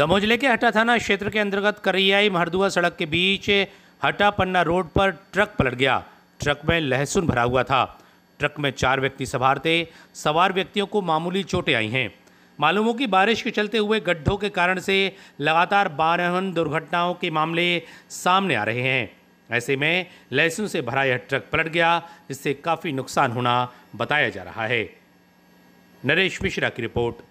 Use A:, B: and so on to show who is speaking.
A: दमोह जिले के हटा थाना क्षेत्र के अंतर्गत करैयाई महरदुआ सड़क के बीच हटा पन्ना रोड पर ट्रक पलट गया ट्रक में लहसुन भरा हुआ था ट्रक में चार व्यक्ति सवार थे सवार व्यक्तियों को मामूली चोटें आई हैं मालूम हो कि बारिश के चलते हुए गड्ढों के कारण से लगातार बारहन दुर्घटनाओं के मामले सामने आ रहे हैं ऐसे में लहसुन से भरा यह ट्रक पलट गया जिससे काफ़ी नुकसान होना बताया जा रहा है नरेश मिश्रा की रिपोर्ट